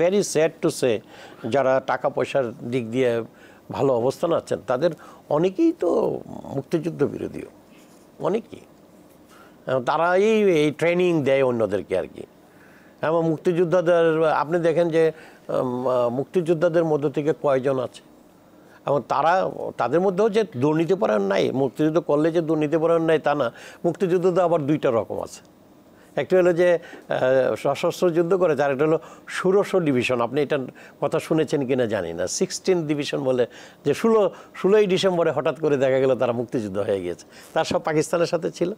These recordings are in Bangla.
ভেরি স্যাড টু সে যারা টাকা পয়সার দিক দিয়ে ভালো অবস্থান আছেন তাদের অনেকেই তো মুক্তিযুদ্ধ বিরোধীও অনেকেই তারাই এই ট্রেনিং দেয় অন্যদেরকে আর কি এবং মুক্তিযোদ্ধাদের আপনি দেখেন যে মুক্তিযোদ্ধাদের মধ্য থেকে কয়জন আছে এবং তারা তাদের মধ্যেও যে দুর্নীতিপরায়ণ নাই মুক্তিযুদ্ধ করলে যে দুর্নীতিপরায়ণ নাই তা না মুক্তিযুদ্ধ তো আবার দুইটা রকম আছে একটা হলো যে সশস্ত্র যুদ্ধ করেছে একটা হলো ষোড়শো ডিভিশন আপনি এটার কথা শুনেছেন কিনা জানি না সিক্সটিন ডিভিশন বলে যে ষোলো ষোলোই ডিসেম্বরে হঠাৎ করে দেখা গেল তারা মুক্তিযুদ্ধ হয়ে গিয়েছে তার সব পাকিস্তানের সাথে ছিল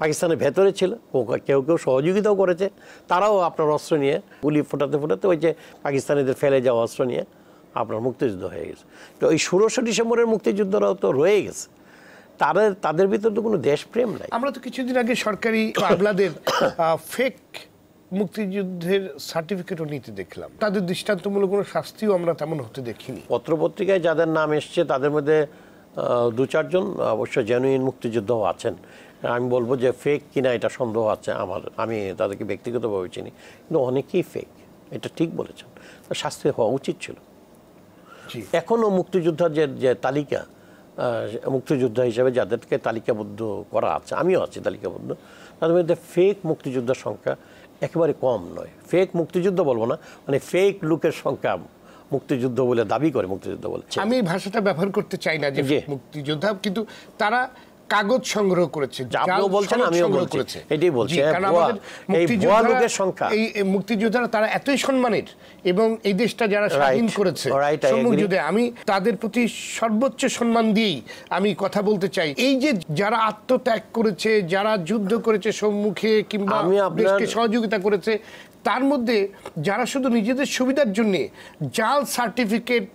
পাকিস্তানের ভেতরে ছিল কেউ কেউ সহযোগিতাও করেছে তারাও আপনার অস্ত্র নিয়ে গুলি ফোটাতে ফোটাতে ওই যে পাকিস্তানিদের ফেলে যাওয়া অস্ত্র নিয়ে আপনার মুক্তিযুদ্ধ হয়ে গেছে তো এই ষোলোশো ডিসেম্বরের মুক্তিযুদ্ধরাও তো রয়ে গেছে তাদের তাদের ভিতরে তো কোনো দেশপ্রেম নাই আমরা তো কিছুদিন আগে সরকারি আমলাদের ফেক মুক্তিযুদ্ধের সার্টিফিকেটও নিতে দেখলাম তাদের দৃষ্টান্তমূলক কোনো শাস্তিও আমরা তেমন হতে দেখিনি পত্রপত্রিকায় যাদের নাম এসছে তাদের মধ্যে দু চারজন অবশ্য জেনুইন মুক্তিযুদ্ধও আছেন আমি বলবো যে ফেক কিনা এটা সন্দেহ আছে আমার আমি তাদেরকে ব্যক্তিগতভাবে চিনি কিন্তু অনেকেই ফেক এটা ঠিক বলেছেন শাস্তি হওয়া উচিত ছিল এখনও মুক্তিযোদ্ধার যে যে তালিকা মুক্তিযোদ্ধা হিসেবে যাদেরকে তালিকাবদ্ধ করা আছে আমিও আছি তালিকাবদ্ধ তাদের মধ্যে ফেক মুক্তিযোদ্ধার সংখ্যা একেবারে কম নয় ফেক মুক্তিযুদ্ধ বলবো না মানে ফেক লোকের সংখ্যা মুক্তিযুদ্ধ বলে দাবি করে মুক্তিযুদ্ধ বলে আমি এই ভাষাটা ব্যবহার করতে চাই না যে মুক্তিযোদ্ধা কিন্তু তারা কাগজ সংগ্রহ করেছে আপনিও বলছেন আমিও বলছি এটাই বলছি হ্যাঁ, এই ভুয়া লোকের সংখ্যা এই মুক্তিযোদ্ধারা তারা এতই সম্মানের এবং এই দেশটা যারা স্বাধীন করেছে সম্মুখযুদ্ধে আমি তাদের প্রতি সর্বোচ্চ সম্মান দিয়েই আমি কথা বলতে চাই এই যে যারা আত্মত্যাগ করেছে যারা যুদ্ধ করেছে সম্মুখে কিংবা দেশকে সহযোগিতা করেছে তার মধ্যে যারা শুধু নিজেদের সুবিধার জন্য জাল সার্টিফিকেট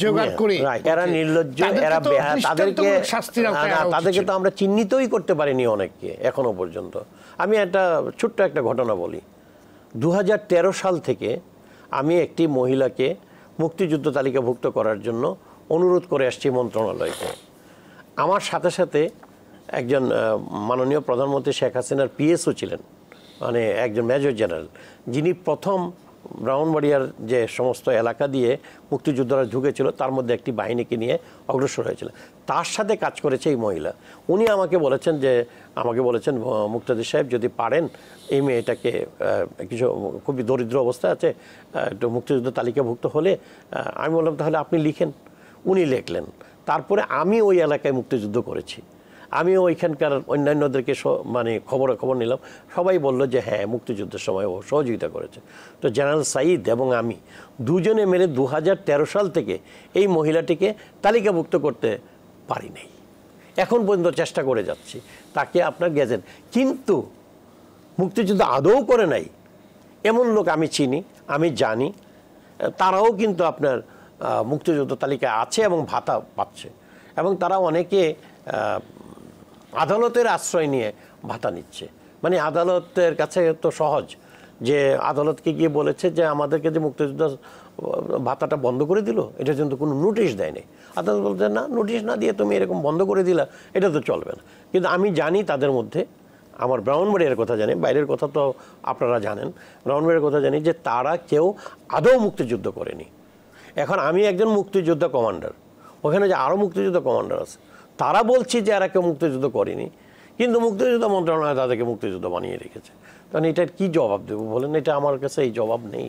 জোগাড় এরা নির্লজ্জ এরা বেহা তাদেরকে তাদেরকে তো আমরা চিহ্নিতই করতে পারিনি অনেককে এখনো পর্যন্ত আমি একটা ছোট্ট একটা ঘটনা বলি দু সাল থেকে আমি একটি মহিলাকে মুক্তিযুদ্ধ তালিকাভুক্ত করার জন্য অনুরোধ করে আসছি মন্ত্রণালয়কে আমার সাথে সাথে একজন মাননীয় প্রধানমন্ত্রী শেখ হাসিনার পিএসও ছিলেন মানে একজন মেজর জেনারেল যিনি প্রথম ব্রাহ্মণবাড়িয়ার যে সমস্ত এলাকা দিয়ে মুক্তিযোদ্ধারা ঢুকেছিল তার মধ্যে একটি বাহিনীকে নিয়ে অগ্রসর হয়েছিল তার সাথে কাজ করেছে এই মহিলা উনি আমাকে বলেছেন যে আমাকে বলেছেন মুক্তাদি সাহেব যদি পারেন এই মেয়েটাকে কিছু খুবই দরিদ্র অবস্থা আছে একটু মুক্তিযুদ্ধ তালিকাভুক্ত হলে আমি বললাম তাহলে আপনি লিখেন উনি লিখলেন তারপরে আমি ওই এলাকায় মুক্তিযুদ্ধ করেছি আমিও ওইখানকার অন্যান্যদেরকে মানে খবর খবর নিলাম সবাই বলল যে হ্যাঁ মুক্তিযুদ্ধের সময় ও সহযোগিতা করেছে তো জেনারেল সাঈদ এবং আমি দুজনে মিলে দু সাল থেকে এই মহিলাটিকে তালিকাভুক্ত করতে পারি নাই এখন পর্যন্ত চেষ্টা করে যাচ্ছি তাকে আপনার গেছেন কিন্তু মুক্তিযুদ্ধ আদৌ করে নাই এমন লোক আমি চিনি আমি জানি তারাও কিন্তু আপনার মুক্তিযুদ্ধ তালিকা আছে এবং ভাতা পাচ্ছে এবং তারা অনেকে আদালতের আশ্রয় নিয়ে ভাতা নিচ্ছে মানে আদালতের কাছে তো সহজ যে আদালতকে গিয়ে বলেছে যে আমাদেরকে যে মুক্তিযোদ্ধা ভাতাটা বন্ধ করে দিল এটা কিন্তু কোনো নোটিশ দেয়নি আদালত বলছে না নোটিশ না দিয়ে তুমি এরকম বন্ধ করে দিলা এটা তো চলবে না কিন্তু আমি জানি তাদের মধ্যে আমার ব্রাহ্মণবাড়িয়ার কথা জানি বাইরের কথা তো আপনারা জানেন ব্রাহ্মণবাড়ির কথা জানি যে তারা কেউ আদৌ মুক্তিযুদ্ধ করেনি এখন আমি একজন মুক্তিযোদ্ধা কমান্ডার ওখানে যে আরও মুক্তিযোদ্ধা কমান্ডার আছে তারা বলছে যে এরা কেউ মুক্তিযুদ্ধ করেনি কিন্তু মুক্তিযুদ্ধ মন্ত্রণালয় তাদেরকে মুক্তিযুদ্ধ বানিয়ে রেখেছে কারণ এটার কি জবাব দেবো বলেন এটা আমার কাছে এই জবাব নেই